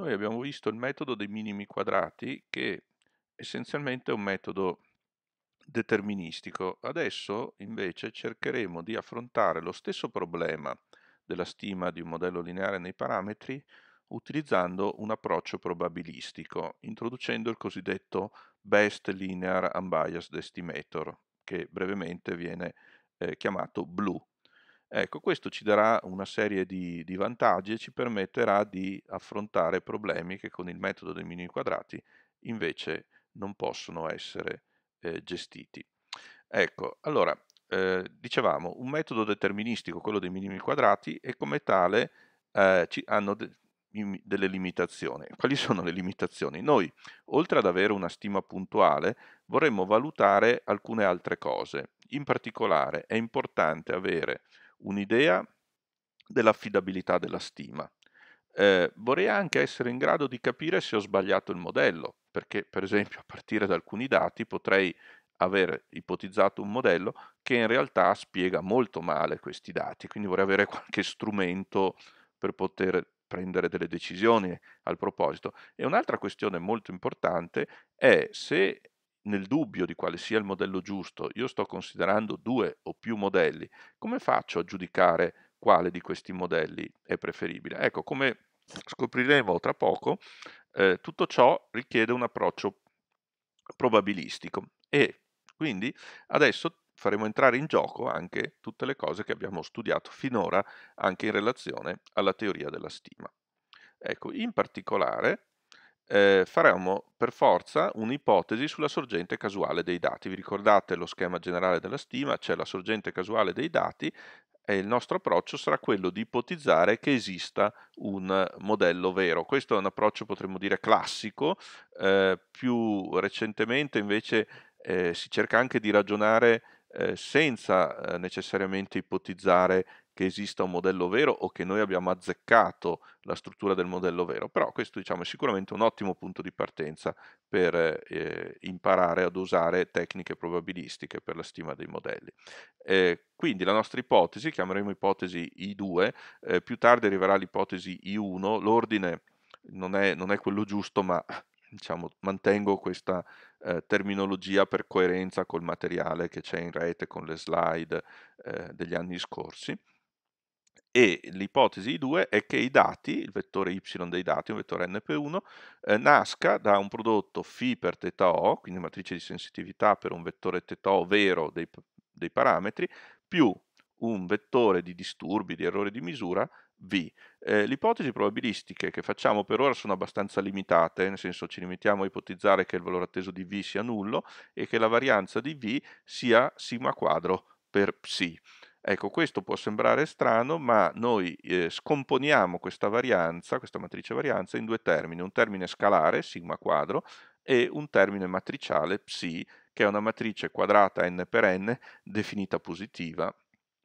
noi abbiamo visto il metodo dei minimi quadrati che essenzialmente è un metodo deterministico. Adesso invece cercheremo di affrontare lo stesso problema della stima di un modello lineare nei parametri utilizzando un approccio probabilistico, introducendo il cosiddetto Best Linear Unbiased Estimator, che brevemente viene eh, chiamato BLUE, Ecco, questo ci darà una serie di, di, vantaggi e ci permetterà di affrontare problemi che con il metodo dei minimi quadrati invece non possono essere eh, gestiti. Ecco, allora, eh, dicevamo, un metodo deterministico, quello dei minimi quadrati, e come tale eh, hanno de delle limitazioni. Quali sono le limitazioni? Noi, oltre ad avere una stima puntuale, vorremmo valutare alcune altre cose. In particolare, è importante avere un'idea dell'affidabilità della stima. Eh, vorrei anche essere in grado di capire se ho sbagliato il modello, perché per esempio a partire da alcuni dati potrei aver ipotizzato un modello che in realtà spiega molto male questi dati, quindi vorrei avere qualche strumento per poter prendere delle decisioni al proposito. E un'altra questione molto importante è se nel dubbio di quale sia il modello giusto, io sto considerando due o più modelli, come faccio a giudicare quale di questi modelli è preferibile? Ecco, come scopriremo tra poco, eh, tutto ciò richiede un approccio probabilistico e quindi adesso faremo entrare in gioco anche tutte le cose che abbiamo studiato finora anche in relazione alla teoria della stima. Ecco, in particolare eh, faremo per forza un'ipotesi sulla sorgente casuale dei dati. Vi ricordate lo schema generale della stima? C'è la sorgente casuale dei dati e il nostro approccio sarà quello di ipotizzare che esista un modello vero. Questo è un approccio, potremmo dire, classico. Eh, più recentemente invece eh, si cerca anche di ragionare eh, senza eh, necessariamente ipotizzare che esista un modello vero o che noi abbiamo azzeccato la struttura del modello vero, però questo diciamo, è sicuramente un ottimo punto di partenza per eh, imparare ad usare tecniche probabilistiche per la stima dei modelli. Eh, quindi la nostra ipotesi, chiameremo ipotesi I2, eh, più tardi arriverà l'ipotesi I1, l'ordine non è, non è quello giusto, ma Diciamo, mantengo questa eh, terminologia per coerenza col materiale che c'è in rete, con le slide eh, degli anni scorsi e l'ipotesi 2 è che i dati, il vettore y dei dati, un vettore np1, eh, nasca da un prodotto φ per θ o, quindi matrice di sensitività per un vettore θ o vero dei, dei parametri, più un vettore di disturbi, di errori di misura, V. Eh, le ipotesi probabilistiche che facciamo per ora sono abbastanza limitate, nel senso ci limitiamo a ipotizzare che il valore atteso di V sia nullo e che la varianza di V sia sigma quadro per psi. Ecco, questo può sembrare strano, ma noi eh, scomponiamo questa varianza, questa matrice varianza, in due termini, un termine scalare, sigma quadro, e un termine matriciale, psi, che è una matrice quadrata n per n definita positiva,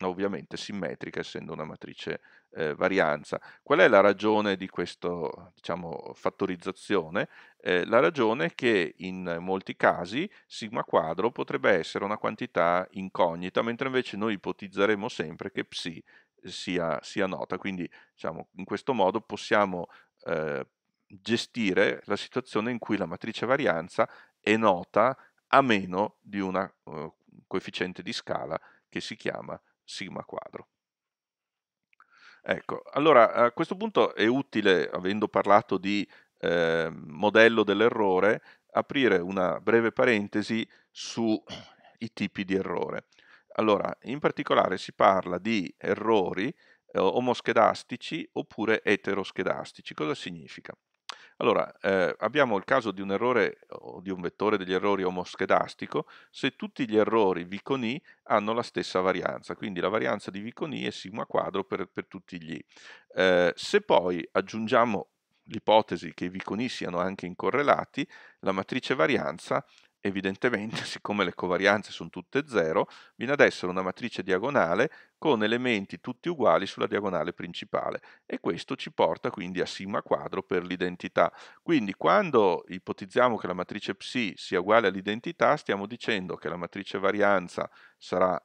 ovviamente simmetrica essendo una matrice eh, varianza. Qual è la ragione di questa diciamo, fattorizzazione? Eh, la ragione è che in molti casi sigma quadro potrebbe essere una quantità incognita, mentre invece noi ipotizzeremo sempre che psi sia, sia nota, quindi diciamo, in questo modo possiamo eh, gestire la situazione in cui la matrice varianza è nota a meno di un uh, eh, coefficiente di scala che si chiama sigma quadro. Ecco, allora a questo punto è utile, avendo parlato di eh, modello dell'errore, aprire una breve parentesi sui tipi di errore. Allora, in particolare si parla di errori eh, omoschedastici oppure eteroschedastici. Cosa significa? Allora, eh, abbiamo il caso di un errore o di un vettore degli errori omoschedastico se tutti gli errori V con I hanno la stessa varianza, quindi la varianza di V con I è sigma quadro per, per tutti gli I. Eh, se poi aggiungiamo l'ipotesi che i V con I siano anche incorrelati, la matrice varianza evidentemente, siccome le covarianze sono tutte 0, viene ad essere una matrice diagonale con elementi tutti uguali sulla diagonale principale e questo ci porta quindi a sigma quadro per l'identità. Quindi quando ipotizziamo che la matrice psi sia uguale all'identità stiamo dicendo che la matrice varianza sarà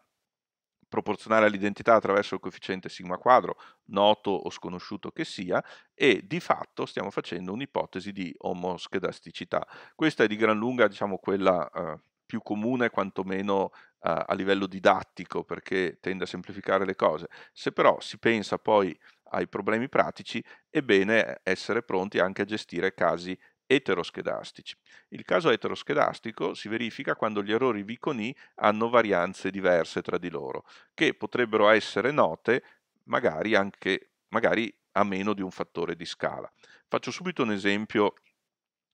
proporzionale all'identità attraverso il coefficiente sigma quadro, noto o sconosciuto che sia, e di fatto stiamo facendo un'ipotesi di omoschedasticità. Questa è di gran lunga diciamo, quella eh, più comune, quantomeno a, a livello didattico perché tende a semplificare le cose, se però si pensa poi ai problemi pratici, è bene essere pronti anche a gestire casi eteroschedastici. Il caso eteroschedastico si verifica quando gli errori viconi hanno varianze diverse tra di loro, che potrebbero essere note magari anche magari a meno di un fattore di scala. Faccio subito un esempio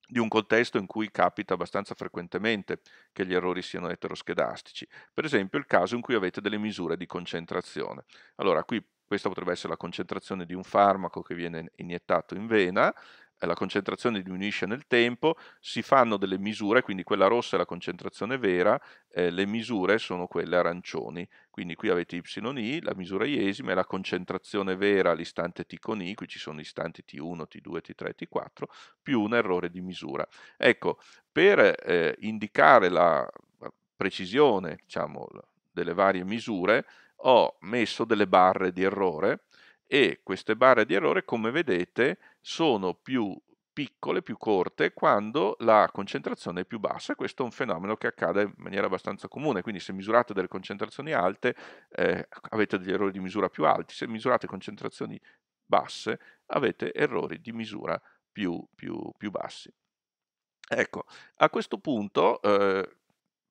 di un contesto in cui capita abbastanza frequentemente che gli errori siano eteroschedastici. Per esempio il caso in cui avete delle misure di concentrazione. Allora qui questa potrebbe essere la concentrazione di un farmaco che viene iniettato in vena eh, la concentrazione diminuisce nel tempo, si fanno delle misure, quindi quella rossa è la concentrazione vera, eh, le misure sono quelle arancioni, quindi qui avete YI, la misura iesima e la concentrazione vera all'istante T con I, qui ci sono istanti T1, T2, T3, T4, più un errore di misura. Ecco, per eh, indicare la precisione diciamo, delle varie misure ho messo delle barre di errore, e queste barre di errore come vedete sono più piccole, più corte, quando la concentrazione è più bassa. Questo è un fenomeno che accade in maniera abbastanza comune, quindi se misurate delle concentrazioni alte eh, avete degli errori di misura più alti, se misurate concentrazioni basse avete errori di misura più, più, più bassi. Ecco, a questo punto eh,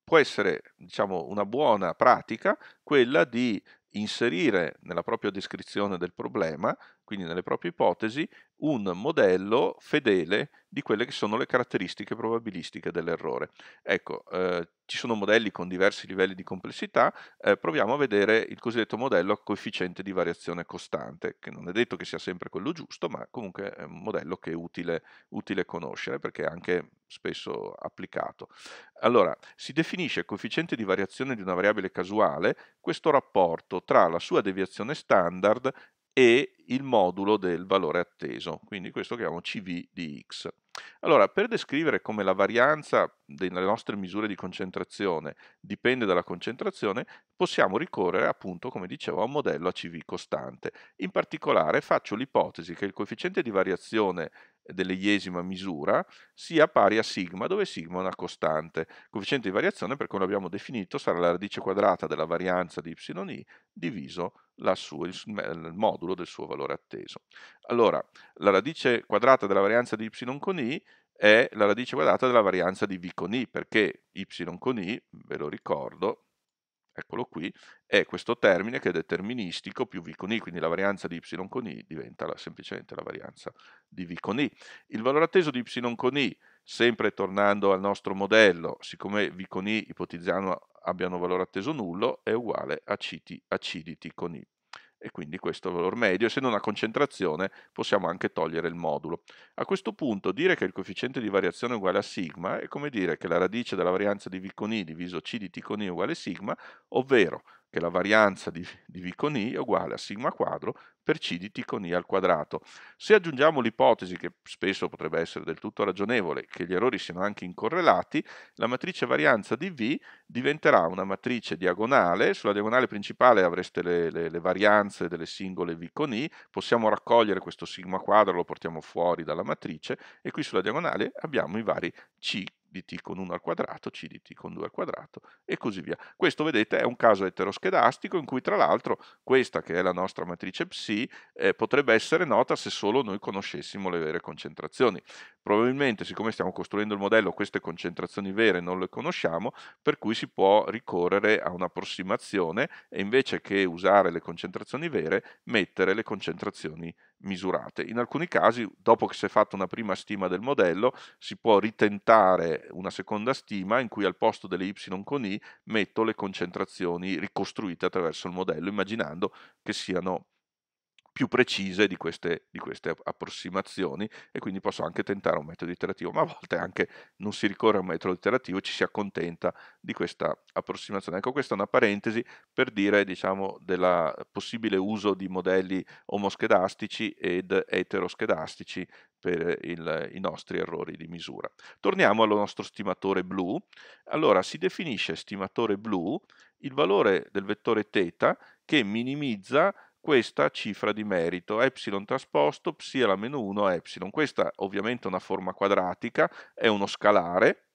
può essere diciamo, una buona pratica quella di inserire nella propria descrizione del problema, quindi nelle proprie ipotesi, un modello fedele di quelle che sono le caratteristiche probabilistiche dell'errore. Ecco, eh, ci sono modelli con diversi livelli di complessità, eh, proviamo a vedere il cosiddetto modello a coefficiente di variazione costante, che non è detto che sia sempre quello giusto, ma comunque è un modello che è utile, utile conoscere perché è anche spesso applicato. Allora, si definisce coefficiente di variazione di una variabile casuale questo rapporto tra la sua deviazione standard e il modulo del valore atteso, quindi questo chiamiamo CV di x. Allora, per descrivere come la varianza delle nostre misure di concentrazione dipende dalla concentrazione, possiamo ricorrere appunto, come dicevo, a un modello a CV costante. In particolare faccio l'ipotesi che il coefficiente di variazione dell'eiesima misura sia pari a sigma, dove sigma è una costante. Il coefficiente di variazione, per come l'abbiamo definito, sarà la radice quadrata della varianza di yi diviso sua, il modulo del suo valore atteso. Allora, la radice quadrata della varianza di y con i è la radice quadrata della varianza di v con i, perché y con i, ve lo ricordo, eccolo qui, è questo termine che è deterministico più v con i, quindi la varianza di y con i diventa la, semplicemente la varianza di v con i. Il valore atteso di y con i, sempre tornando al nostro modello, siccome v con i ipotizziamo abbiano valore atteso nullo, è uguale a ct, a cdt con i e quindi questo è il valore medio, essendo una concentrazione possiamo anche togliere il modulo. A questo punto dire che il coefficiente di variazione è uguale a sigma è come dire che la radice della varianza di V con I diviso C di T con I è uguale a sigma, ovvero che la varianza di, di V con I è uguale a sigma quadro per C di T con I al quadrato. Se aggiungiamo l'ipotesi, che spesso potrebbe essere del tutto ragionevole, che gli errori siano anche incorrelati, la matrice varianza di V diventerà una matrice diagonale, sulla diagonale principale avreste le, le, le varianze delle singole V con I, possiamo raccogliere questo sigma quadro, lo portiamo fuori dalla matrice, e qui sulla diagonale abbiamo i vari C di t con 1 al quadrato, c di t con 2 al quadrato e così via. Questo vedete è un caso eteroschedastico in cui tra l'altro questa che è la nostra matrice psi eh, potrebbe essere nota se solo noi conoscessimo le vere concentrazioni. Probabilmente siccome stiamo costruendo il modello queste concentrazioni vere non le conosciamo per cui si può ricorrere a un'approssimazione e invece che usare le concentrazioni vere mettere le concentrazioni misurate. In alcuni casi, dopo che si è fatta una prima stima del modello, si può ritentare una seconda stima in cui al posto delle y con i metto le concentrazioni ricostruite attraverso il modello, immaginando che siano più precise di queste, di queste, approssimazioni e quindi posso anche tentare un metodo iterativo, ma a volte anche non si ricorre a un metodo iterativo, ci si accontenta di questa approssimazione. Ecco, questa è una parentesi per dire, diciamo, del possibile uso di modelli omoschedastici ed eteroschedastici per il, i nostri errori di misura. Torniamo al nostro stimatore blu. Allora, si definisce stimatore blu il valore del vettore θ che minimizza questa cifra di merito, epsilon trasposto psi alla meno 1 epsilon. Questa ovviamente è una forma quadratica, è uno scalare,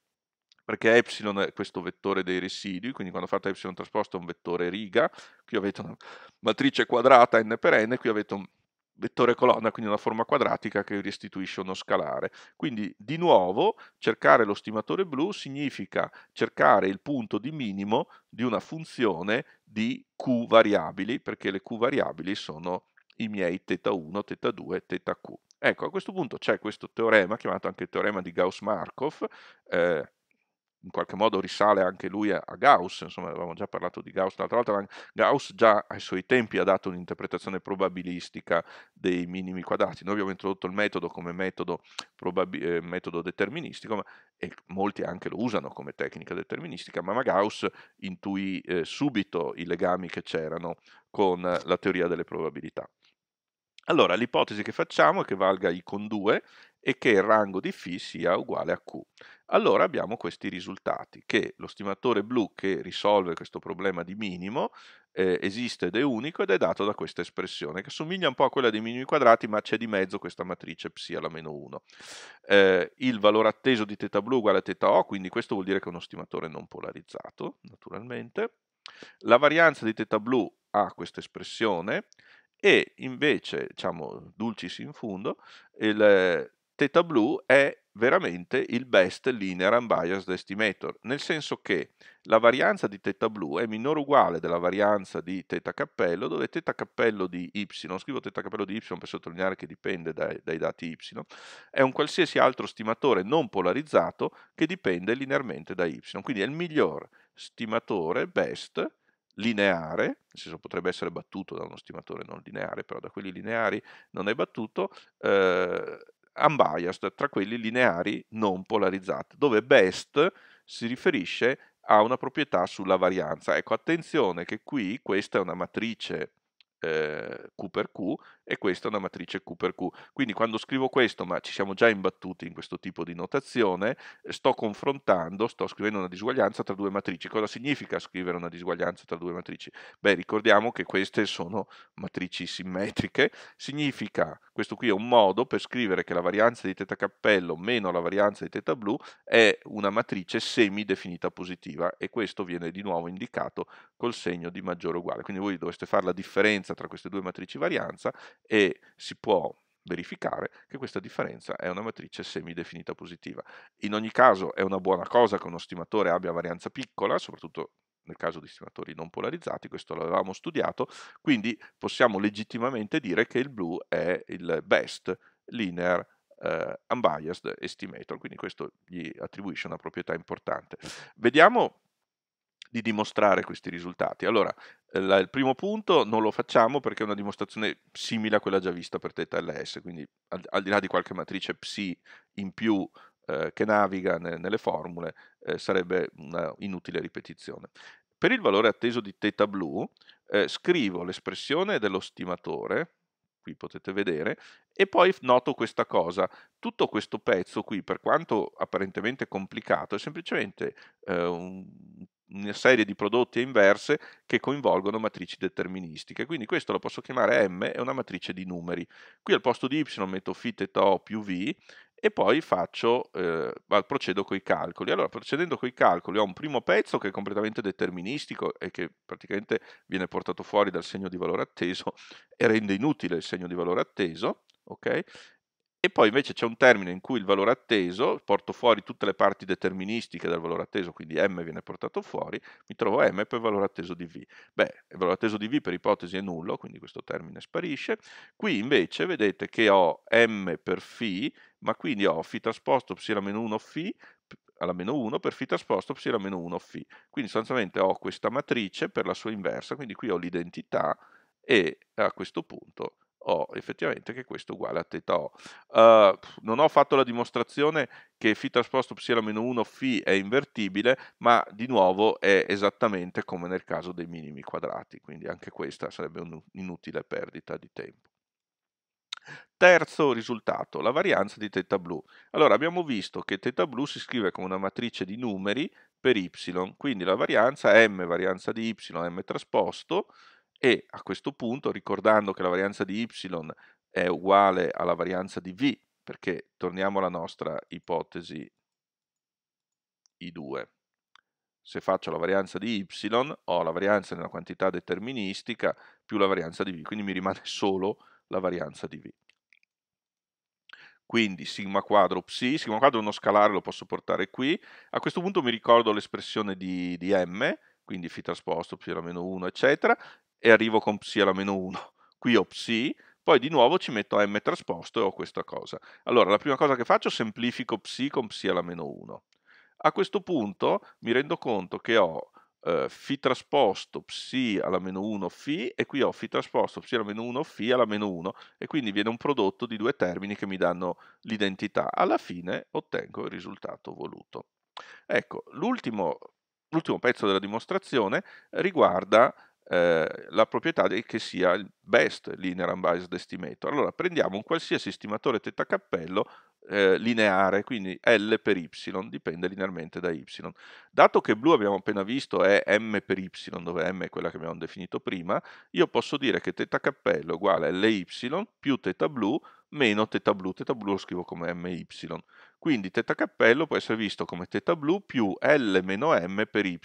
perché epsilon è questo vettore dei residui, quindi quando fate epsilon trasposto è un vettore riga, qui avete una matrice quadrata n per n, qui avete un vettore colonna, quindi una forma quadratica che restituisce uno scalare. Quindi di nuovo cercare lo stimatore blu significa cercare il punto di minimo di una funzione di q variabili, perché le q variabili sono i miei θ1, θ2, θq. Ecco, a questo punto c'è questo teorema, chiamato anche teorema di Gauss-Markov, eh, in qualche modo risale anche lui a, Gauss, insomma avevamo già parlato di Gauss l'altra volta, ma Gauss già ai suoi tempi ha dato un'interpretazione probabilistica dei minimi quadrati, noi abbiamo introdotto il metodo come metodo, eh, metodo deterministico ma, e molti anche lo usano come tecnica deterministica, ma Gauss intuì eh, subito i legami che c'erano con la teoria delle probabilità. Allora, l'ipotesi che facciamo è che valga i con 2 e che il rango di φ sia uguale a Q. Allora abbiamo questi risultati, che lo stimatore blu che risolve questo problema di minimo eh, esiste ed è unico ed è dato da questa espressione, che somiglia un po' a quella dei minimi quadrati, ma c'è di mezzo questa matrice ψ alla meno 1. Eh, il valore atteso di θ blu è uguale a θ O, quindi questo vuol dire che è uno stimatore non polarizzato, naturalmente. La varianza di θ blu ha questa espressione, e invece, diciamo, dulcis in fundo, il, teta blu è veramente il best linear unbiased estimator, nel senso che la varianza di teta blu è minore o uguale della varianza di teta cappello, dove teta cappello di y, scrivo teta cappello di y per sottolineare che dipende dai, dai, dati y, è un qualsiasi altro stimatore non polarizzato che dipende linearmente da y, quindi è il miglior stimatore best lineare, nel senso potrebbe essere battuto da uno stimatore non lineare, però da quelli lineari non è battuto, eh, unbiased, tra quelli lineari non polarizzati, dove best si riferisce a una proprietà sulla varianza. Ecco, attenzione che qui questa è una matrice eh, Q per Q e questa è una matrice Q per Q. Quindi quando scrivo questo, ma ci siamo già imbattuti in questo tipo di notazione, eh, sto confrontando, sto scrivendo una disuguaglianza tra due matrici. Cosa significa scrivere una disuguaglianza tra due matrici? Beh, ricordiamo che queste sono matrici simmetriche, significa, questo qui è un modo per scrivere che la varianza di teta cappello meno la varianza di teta blu è una matrice semidefinita positiva e questo viene di nuovo indicato col segno di maggiore o uguale. Quindi voi dovreste fare la differenza tra queste due matrici varianza e si può verificare che questa differenza è una matrice semidefinita positiva. In ogni caso è una buona cosa che uno stimatore abbia varianza piccola, soprattutto nel caso di stimatori non polarizzati, questo l'avevamo studiato, quindi possiamo legittimamente dire che il blu è il best linear eh, unbiased estimator, quindi questo gli attribuisce una proprietà importante. Vediamo di dimostrare questi risultati. Allora, la, il primo punto non lo facciamo perché è una dimostrazione simile a quella già vista per Teta LS, quindi al, al di là di qualche matrice psi in più eh, che naviga ne, nelle formule, eh, sarebbe una inutile ripetizione. Per il valore atteso di Teta blu eh, scrivo l'espressione dello stimatore, qui potete vedere, e poi noto questa cosa. Tutto questo pezzo qui, per quanto apparentemente complicato, è semplicemente eh, un una serie di prodotti e inverse che coinvolgono matrici deterministiche. Quindi questo lo posso chiamare M, è una matrice di numeri. Qui al posto di Y metto φ, θ O più V e poi faccio, eh, procedo con i calcoli. Allora, procedendo con i calcoli ho un primo pezzo che è completamente deterministico e che praticamente viene portato fuori dal segno di valore atteso e rende inutile il segno di valore atteso, ok? E poi invece c'è un termine in cui il valore atteso, porto fuori tutte le parti deterministiche del valore atteso, quindi m viene portato fuori, mi trovo m per valore atteso di v. Beh, il valore atteso di v per ipotesi è nullo, quindi questo termine sparisce. Qui invece vedete che ho m per φ, ma quindi ho φ trasposto ψ alla meno 1 φ alla meno 1 per φ trasposto ψ alla meno 1 φ. Quindi sostanzialmente ho questa matrice per la sua inversa, quindi qui ho l'identità e a questo punto ho oh, effettivamente che questo è uguale a θ O. Uh, non ho fatto la dimostrazione che φ trasposto ε-1 φ è invertibile, ma di nuovo è esattamente come nel caso dei minimi quadrati, quindi anche questa sarebbe un'inutile perdita di tempo. Terzo risultato, la varianza di θ blu. Allora abbiamo visto che θ blu si scrive come una matrice di numeri per y, quindi la varianza m varianza di y m trasposto e a questo punto, ricordando che la varianza di y è uguale alla varianza di v, perché torniamo alla nostra ipotesi I2. Se faccio la varianza di y, ho la varianza nella quantità deterministica più la varianza di v, quindi mi rimane solo la varianza di v. Quindi sigma quadro psi, sigma quadro è uno scalare, lo posso portare qui. A questo punto mi ricordo l'espressione di, di m, quindi phi trasposto più o meno 1, eccetera, e arrivo con psi alla meno 1. Qui ho psi, poi di nuovo ci metto m trasposto e ho questa cosa. Allora, la prima cosa che faccio è semplifico psi con psi alla meno 1. A questo punto mi rendo conto che ho eh, phi trasposto psi alla meno 1 phi e qui ho phi trasposto psi alla meno 1 phi alla meno 1 e quindi viene un prodotto di due termini che mi danno l'identità. Alla fine ottengo il risultato voluto. Ecco, l'ultimo pezzo della dimostrazione riguarda eh, la proprietà che sia il best linear unbiased estimator. Allora prendiamo un qualsiasi stimatore teta cappello eh, lineare, quindi L per Y, dipende linearmente da Y. Dato che blu abbiamo appena visto è M per Y, dove M è quella che abbiamo definito prima, io posso dire che teta cappello uguale a LY più teta blu meno teta blu. Teta blu lo scrivo come MY. Quindi teta cappello può essere visto come teta blu più L meno M per Y.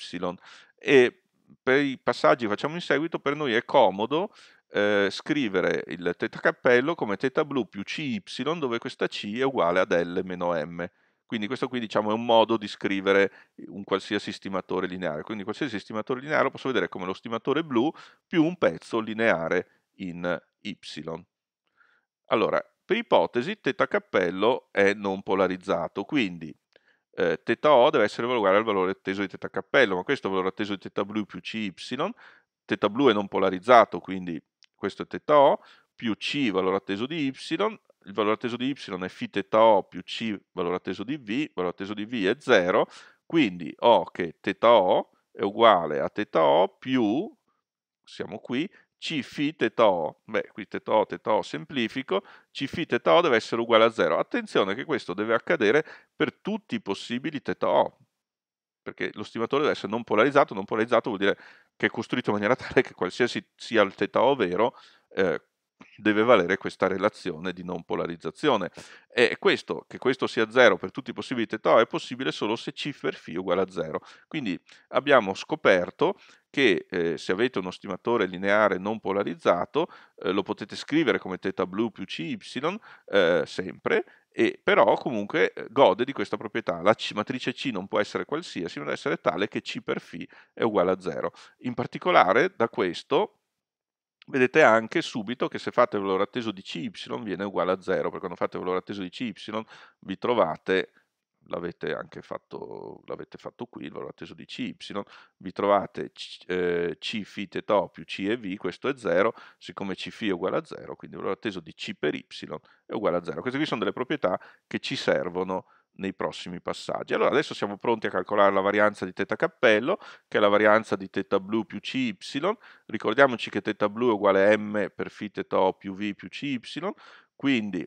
E per i passaggi che facciamo in seguito per noi è comodo eh, scrivere il teta cappello come teta blu più CY dove questa C è uguale ad L meno M. Quindi questo qui diciamo, è un modo di scrivere un qualsiasi stimatore lineare. Quindi qualsiasi stimatore lineare lo posso vedere come lo stimatore blu più un pezzo lineare in Y. Allora, per ipotesi, teta cappello è non polarizzato, quindi eh, θ O deve essere uguale al valore atteso di teta cappello, ma questo è il valore atteso di teta blu più CY, teta blu è non polarizzato, quindi questo è teta O, più C valore atteso di Y, il valore atteso di Y è φ θ O più C valore atteso di V, il valore atteso di V è 0, quindi ho che teta O è uguale a teta O più, siamo qui, c phi θ beh qui θ O, semplifico, C phi θ deve essere uguale a 0. Attenzione che questo deve accadere per tutti i possibili θ perché lo stimatore deve essere non polarizzato, non polarizzato vuol dire che è costruito in maniera tale che qualsiasi sia il θ vero, eh, deve valere questa relazione di non polarizzazione. E questo, che questo sia 0 per tutti i possibili theta è possibile solo se C per φ è uguale a 0. Quindi abbiamo scoperto che eh, se avete uno stimatore lineare non polarizzato eh, lo potete scrivere come θ blu più CY eh, sempre e però comunque eh, gode di questa proprietà. La C, matrice C non può essere qualsiasi, ma deve essere tale che C per φ è uguale a 0. In particolare da questo vedete anche subito che se fate il valore atteso di CY viene uguale a 0, perché quando fate il valore atteso di CY vi trovate, l'avete anche fatto, l'avete fatto qui, il valore atteso di CY, vi trovate C, eh, Cφ θ O più C e V, questo è 0, siccome C Cφ è uguale a 0, quindi il valore atteso di C per Y è uguale a 0. Queste qui sono delle proprietà che ci servono nei prossimi passaggi. Allora adesso siamo pronti a calcolare la varianza di θ cappello, che è la varianza di θ blu più cy. Ricordiamoci che θ blu è uguale a m per phi θo più v più cy, quindi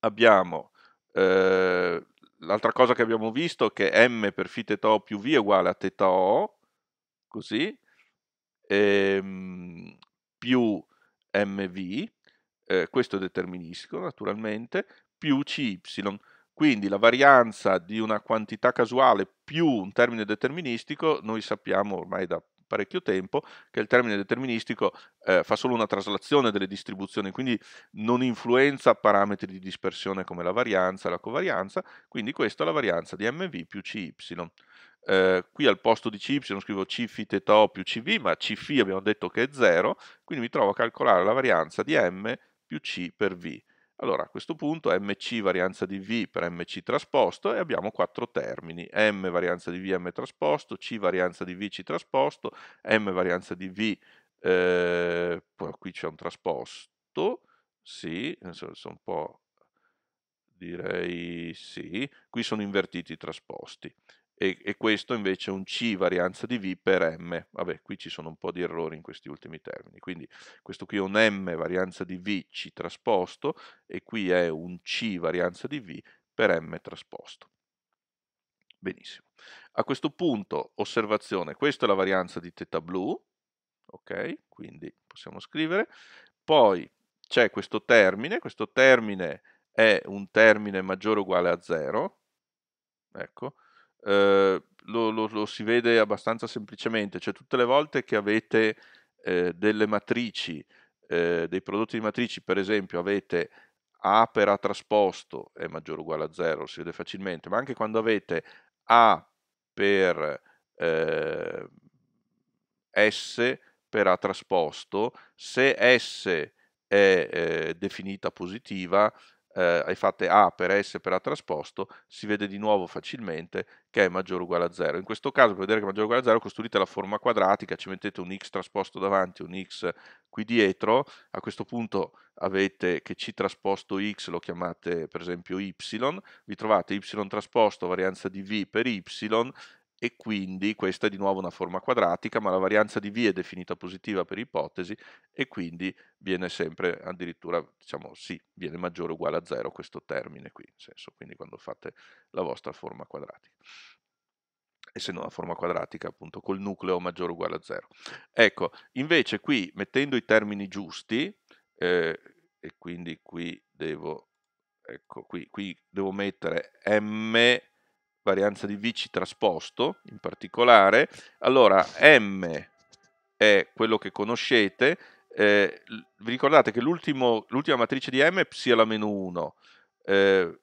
abbiamo eh, l'altra cosa che abbiamo visto è che m per phi θo più v è uguale a θo, così, e, ehm, più mv, eh, questo è deterministico naturalmente, più cy quindi la varianza di una quantità casuale più un termine deterministico, noi sappiamo ormai da parecchio tempo che il termine deterministico eh, fa solo una traslazione delle distribuzioni, quindi non influenza parametri di dispersione come la varianza, la covarianza, quindi questa è la varianza di mv più cy. Eh, qui al posto di cy scrivo cφ θ o più cv, ma cφ abbiamo detto che è 0, quindi mi trovo a calcolare la varianza di m più c per v. Allora a questo punto mc varianza di v per mc trasposto e abbiamo quattro termini, m varianza di v m trasposto, c varianza di v c trasposto, m varianza di v, eh, qui c'è un trasposto, sì, sono un po' direi sì, qui sono invertiti i trasposti e, e, questo invece è un C varianza di V per M. Vabbè, qui ci sono un po' di errori in questi ultimi termini, quindi questo qui è un M varianza di V C trasposto e qui è un C varianza di V per M trasposto. Benissimo. A questo punto, osservazione, questa è la varianza di teta blu, ok? Quindi possiamo scrivere. Poi c'è questo termine, questo termine è un termine maggiore o uguale a 0, ecco, eh, lo, lo, lo, si vede abbastanza semplicemente, cioè tutte le volte che avete eh, delle matrici, eh, dei prodotti di matrici, per esempio avete A per A trasposto è maggiore o uguale a 0, si vede facilmente, ma anche quando avete A per ehm, S per A trasposto, se S è ehm, definita positiva, eh, hai fatte A per S per A trasposto, si vede di nuovo facilmente che è maggiore o uguale a 0. In questo caso, per vedere che è maggiore o uguale a 0, costruite la forma quadratica, ci mettete un X trasposto davanti, un X qui dietro, a questo punto avete che C trasposto X lo chiamate per esempio Y, vi trovate Y trasposto varianza di V per Y e quindi questa è di nuovo una forma quadratica, ma la varianza di V è definita positiva per ipotesi e quindi viene sempre addirittura, diciamo sì, viene maggiore o uguale a 0 questo termine qui, in senso, quindi quando fate la vostra forma quadratica essendo una forma quadratica appunto col nucleo maggiore o uguale a 0. Ecco, invece qui mettendo i termini giusti, eh, e quindi qui devo, ecco, qui, qui devo mettere m varianza di Vici trasposto in particolare, allora M è quello che conoscete, eh, vi ricordate che l'ultima matrice di M è sia alla meno 1, eh,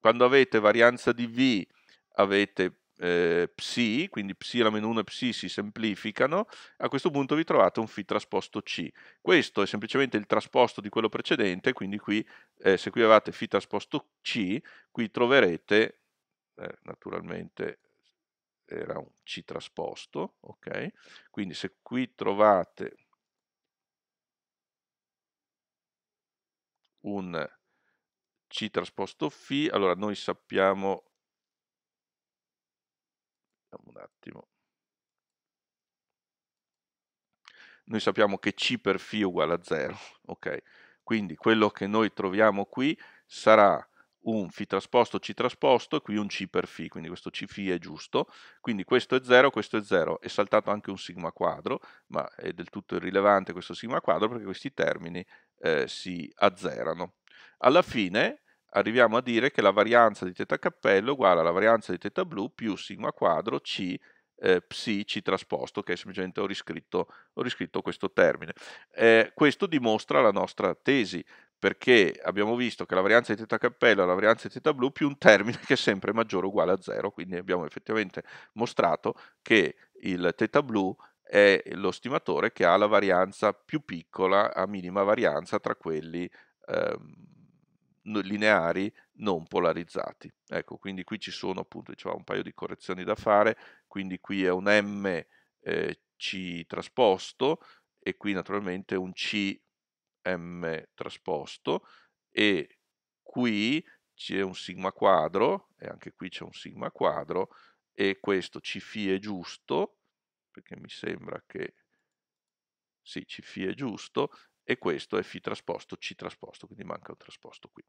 quando avete varianza di V avete eh, psi, quindi psi alla meno 1 e psi si semplificano, a questo punto vi trovate un Φ trasposto C. Questo è semplicemente il trasposto di quello precedente, quindi qui, eh, se qui avete Φ trasposto C, qui troverete eh, naturalmente era un C trasposto, ok? Quindi se qui trovate un C trasposto Φ, allora noi sappiamo, un attimo, noi sappiamo che C per Φ è uguale a 0, ok? Quindi quello che noi troviamo qui sarà un φ trasposto C trasposto e qui un C per φ, quindi questo C φ è giusto, quindi questo è 0, questo è 0, è saltato anche un sigma quadro, ma è del tutto irrilevante questo sigma quadro perché questi termini eh, si azzerano. Alla fine arriviamo a dire che la varianza di θ cappello è uguale alla varianza di θ blu più sigma quadro C eh, psi C trasposto, che è semplicemente ho riscritto, ho riscritto questo termine. Eh, questo dimostra la nostra tesi, perché abbiamo visto che la varianza di teta cappello è la varianza di teta blu più un termine che è sempre maggiore o uguale a 0, quindi abbiamo effettivamente mostrato che il teta blu è lo stimatore che ha la varianza più piccola a minima varianza tra quelli ehm, lineari non polarizzati. Ecco, quindi qui ci sono appunto diciamo, un paio di correzioni da fare, quindi qui è un MC eh, trasposto e qui naturalmente un C m trasposto e qui c'è un sigma quadro e anche qui c'è un sigma quadro e questo CFI è giusto perché mi sembra che sì, CFI è giusto e questo è Φ trasposto C trasposto, quindi manca un trasposto qui.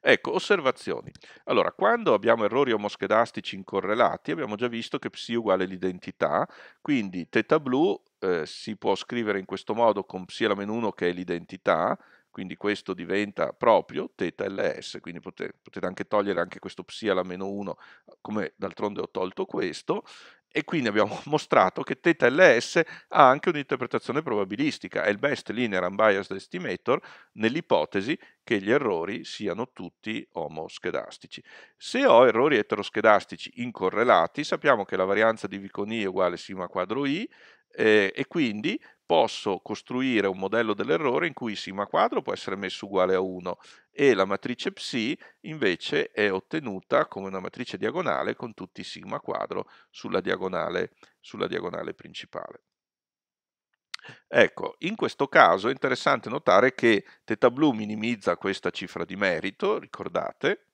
Ecco, osservazioni. Allora, quando abbiamo errori omoschedastici incorrelati, abbiamo già visto che psi uguale l'identità, quindi θ blu eh, si può scrivere in questo modo con psi alla meno 1 che è l'identità, quindi questo diventa proprio θ ls, quindi potete, potete, anche togliere anche questo psi alla meno 1, come d'altronde ho tolto questo, e quindi abbiamo mostrato che θ LS ha anche un'interpretazione probabilistica, è il best linear unbiased estimator nell'ipotesi che gli errori siano tutti omoschedastici. Se ho errori eteroschedastici incorrelati, sappiamo che la varianza di Viconi è uguale a sigma quadro i, eh, e quindi posso costruire un modello dell'errore in cui sigma quadro può essere messo uguale a 1 e la matrice psi invece è ottenuta come una matrice diagonale con tutti i sigma quadro sulla diagonale, sulla diagonale principale. Ecco, in questo caso è interessante notare che θ blu minimizza questa cifra di merito, ricordate,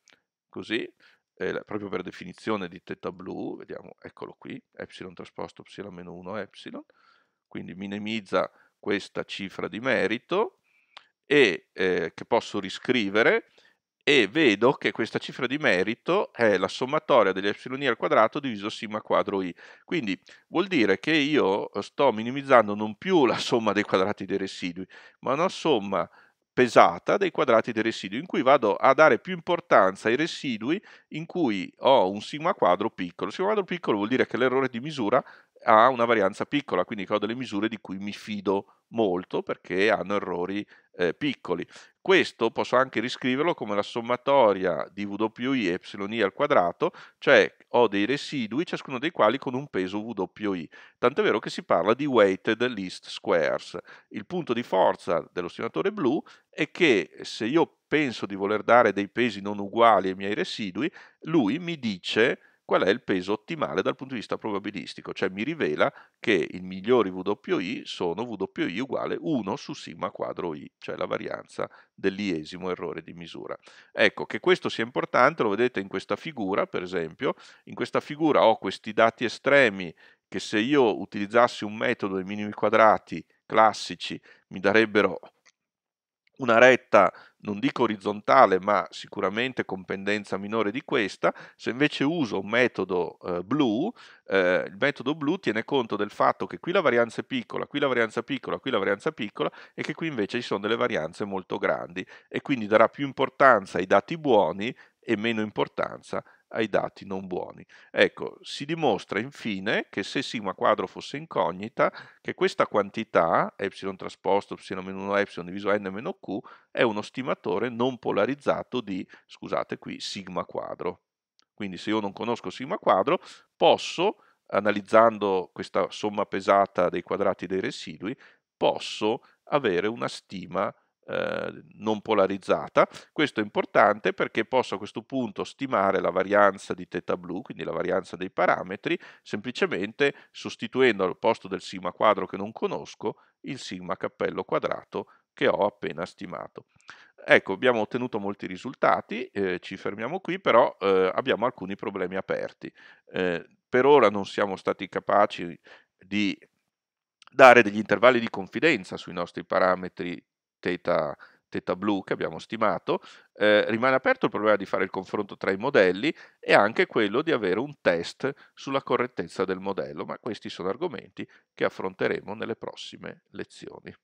così, eh, proprio per definizione di teta blu, vediamo, eccolo qui, ε trasposto meno 1 ε, quindi minimizza questa cifra di merito e eh, che posso riscrivere e vedo che questa cifra di merito è la sommatoria degli epsiloni al quadrato diviso sigma quadro i. Quindi vuol dire che io sto minimizzando non più la somma dei quadrati dei residui, ma una somma pesata dei quadrati dei residui, in cui vado a dare più importanza ai residui in cui ho un sigma quadro piccolo. sigma quadro piccolo vuol dire che l'errore di misura ha una varianza piccola, quindi ho delle misure di cui mi fido molto perché hanno errori eh, piccoli. Questo posso anche riscriverlo come la sommatoria di WI e y al quadrato, cioè ho dei residui, ciascuno dei quali con un peso WI. Tant'è vero che si parla di weighted least squares. Il punto di forza dello stimatore blu è che se io penso di voler dare dei pesi non uguali ai miei residui, lui mi dice qual è il peso ottimale dal punto di vista probabilistico, cioè mi rivela che i migliori WI sono WI uguale 1 su sigma quadro I, cioè la varianza dell'iesimo errore di misura. Ecco, che questo sia importante lo vedete in questa figura, per esempio, in questa figura ho questi dati estremi che se io utilizzassi un metodo dei minimi quadrati classici mi darebbero una retta non dico orizzontale ma sicuramente con pendenza minore di questa, se invece uso un metodo eh, blu, eh, il metodo blu tiene conto del fatto che qui la varianza è piccola, qui la varianza è piccola, qui la varianza è piccola e che qui invece ci sono delle varianze molto grandi e quindi darà più importanza ai dati buoni e meno importanza ai dati non buoni. Ecco, si dimostra infine che se sigma quadro fosse incognita, che questa quantità, ε trasposto, ε meno 1, ε diviso n meno q, è uno stimatore non polarizzato di, scusate qui, sigma quadro. Quindi se io non conosco sigma quadro, posso, analizzando questa somma pesata dei quadrati dei residui, posso avere una stima eh, non polarizzata. Questo è importante perché posso a questo punto stimare la varianza di θ blu, quindi la varianza dei parametri, semplicemente sostituendo al posto del sigma quadro che non conosco il sigma cappello quadrato che ho appena stimato. Ecco, abbiamo ottenuto molti risultati, eh, ci fermiamo qui, però eh, abbiamo alcuni problemi aperti. Eh, per ora non siamo stati capaci di dare degli intervalli di confidenza sui nostri parametri Theta, Theta Blue che abbiamo stimato, eh, rimane aperto il problema di fare il confronto tra i modelli e anche quello di avere un test sulla correttezza del modello, ma questi sono argomenti che affronteremo nelle prossime lezioni.